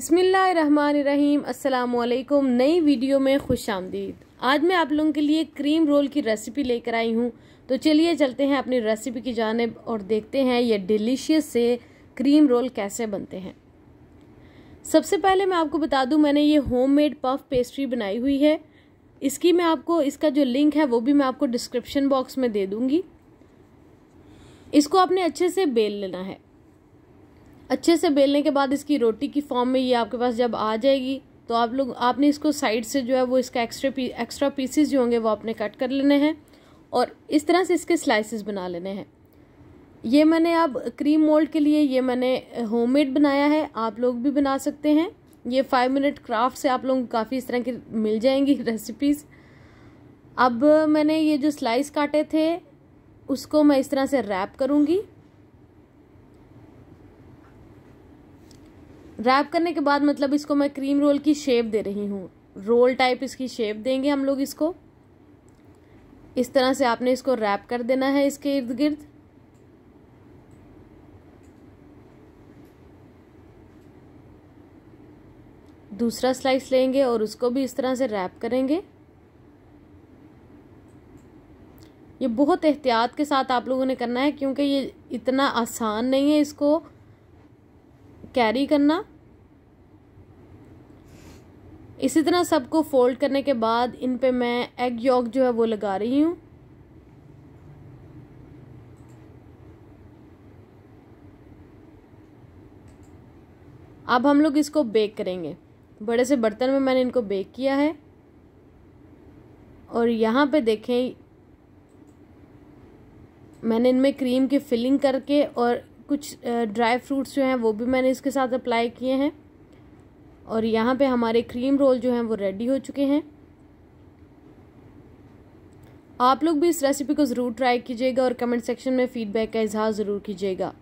बसमीम अल्लाम नई वीडियो में खुश आमदीद आज मैं आप लोगों के लिए क्रीम रोल की रेसिपी लेकर आई हूँ तो चलिए चलते हैं अपनी रेसिपी की जानब और देखते हैं ये डिलीशियस से क्रीम रोल कैसे बनते हैं सबसे पहले मैं आपको बता दूँ मैंने ये होममेड पफ पेस्ट्री बनाई हुई है इसकी मैं आपको इसका जो लिंक है वो भी मैं आपको डिस्क्रिप्शन बॉक्स में दे दूँगी इसको आपने अच्छे से बेल लेना है अच्छे से बेलने के बाद इसकी रोटी की फॉर्म में ये आपके पास जब आ जाएगी तो आप लोग आपने इसको साइड से जो है वो इसका एक्स्ट्रा पी एक्स्ट्रा पीसेस जो होंगे वो आपने कट कर लेने हैं और इस तरह से इसके स्लाइसेस बना लेने हैं ये मैंने अब क्रीम मोल्ड के लिए ये मैंने होममेड बनाया है आप लोग भी बना सकते हैं ये फाइव मिनट क्राफ्ट से आप लोगों को काफ़ी इस तरह की मिल जाएंगी रेसिपीज़ अब मैंने ये जो स्लाइस काटे थे उसको मैं इस तरह से रैप करूँगी रैप करने के बाद मतलब इसको मैं क्रीम रोल की शेप दे रही हूँ रोल टाइप इसकी शेप देंगे हम लोग इसको इस तरह से आपने इसको रैप कर देना है इसके इर्द गिर्द दूसरा स्लाइस लेंगे और उसको भी इस तरह से रैप करेंगे ये बहुत एहतियात के साथ आप लोगों ने करना है क्योंकि ये इतना आसान नहीं है इसको कैरी करना इसी तरह सबको फोल्ड करने के बाद इन पे मैं एग योग जो है वो लगा रही हूँ अब हम लोग इसको बेक करेंगे बड़े से बर्तन में मैंने इनको बेक किया है और यहाँ पे देखें मैंने इनमें क्रीम की फिलिंग करके और कुछ ड्राई फ्रूट्स जो हैं वो भी मैंने इसके साथ अप्लाई किए हैं और यहाँ पे हमारे क्रीम रोल जो हैं वो रेडी हो चुके हैं आप लोग भी इस रेसिपी को ज़रूर ट्राई कीजिएगा और कमेंट सेक्शन में फ़ीडबैक का इजहार ज़रूर कीजिएगा